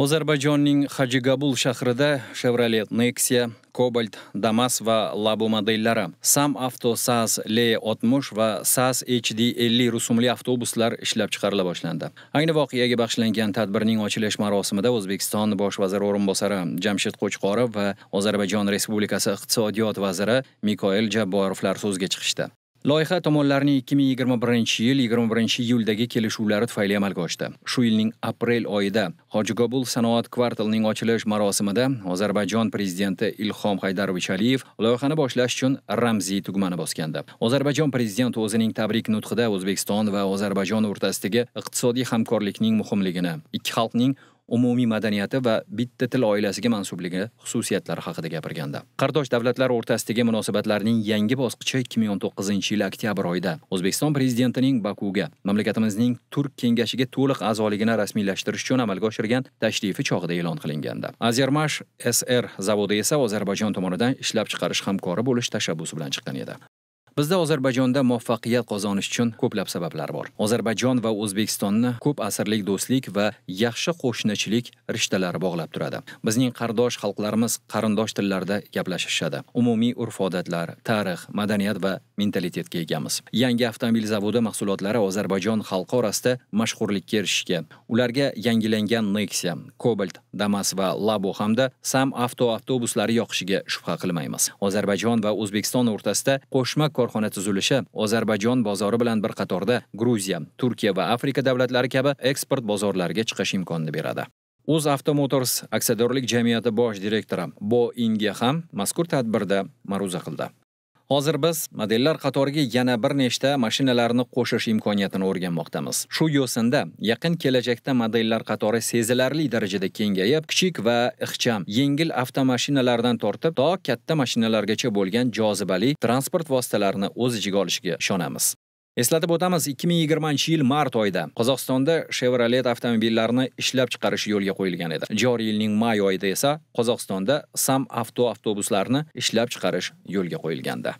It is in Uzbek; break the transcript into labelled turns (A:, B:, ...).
A: ozarbayjonning hajigabul shahrida chevrolet nexia cobalt damas va labu modellari sam avto sas le 60 va sas hd 50 rusumli avtobuslar ishlab chiqarila boshlandi ayni voqeaga bag'ishlangan tadbirning ochilish marosimida o'zbekiston bosh vaziri o'rinbosari jamshid qo'chqorov va ozarbayjon respublikasi iqtisodiyot vaziri Mikoyil jabborovlar so'zga chiqishdi Loyiha tomonlarning 2021-yil 21-iyuldagi kelishuvlari tufayli amalga oshdi. Shu yilning aprel oyida Hojigobul sanoat kvartalining ochilish marosimida Ozarbayjon prezidenti Ilhom Haydarovich Aliyev loyihani boshlash uchun ramziy tugmani bosgandi. Ozarbayjon prezidenti o'zining tabrik nutqida O'zbekiston va Ozarbayjon o'rtasidagi iqtisodiy hamkorlikning muhimligini, ikki xalqning umumiy madaniyati va bitta til oilasiga mansubligi xususiyatlari haqida gapirganda qardosh davlatlar o'rtasidagi munosabatlarning yangi bosqichi 2019 yil oktyabr oyida o'zbekiston prezidentining bakuga mamlakatimizning turk kengashiga to'liq a'zoligini rasmiylashtirish uchun amalga oshirgan tashrifi chog'ida e'lon qilingandi azermash sr zavodi esa ozarbayjon tomonidan ishlab chiqarish hamkori bo'lish tashabbusi bilan chiqqan edi Bizda Ozarbayjonda muvaffaqiyat qozonish uchun ko'plab sabablar bor. Ozarbayjon va O'zbekistonni ko'p asrlik do'stlik va yaxshi qo'shnichilik rishtalari bog'lab turadi. Bizning qardosh xalqlarimiz qarindosh tillarda gaplashishadi. Umumiy urf-odatlar, tarix, madaniyat va mentalitetga egamiz. Yangi avtomobil zavodi mahsulotlari Ozarbayjon xalqi orasida mashhurlikka erishishga, ularga yangilangan Nexia, Cobalt, Damas va Labo hamda Sam avto avtobuslari yoqishiga shubha qilmaymiz. Ozarbayjon va O'zbekiston o'rtasida qo'shma korxona tuzilishi ozarbayjon bozori bilan bir qatorda gruziya turkiya va afrika davlatlari kabi eksport bozorlariga chiqish imkonini beradi uz motors aksiyadorlik jamiyati bosh direktori bo inga ham mazkur tadbirda ma'ruza qildi hozir biz modellar qatoriga yana bir nechta mashinalarni qo'shish imkoniyatini o'rganmoqdamiz shu yo'sinda yaqin kelajakda modellar qatori sezilarli darajada kengayib kichik va ixcham yengil avtomashinalardan tortib to katta mashinalargacha bo'lgan jozibali transport vositalarini o'z ichiga olishiga ishonamiz Eslatib o'tamiz, 2020-yil mart oyida Qozog'istonda Chevrolet avtomobillarini ishlab chiqarish yo'lga qo'yilgan edi. Joriy yilning may oyida esa Qozog'istonda Sam avto avtobuslarini ishlab chiqarish yo'lga qo'yilgandi.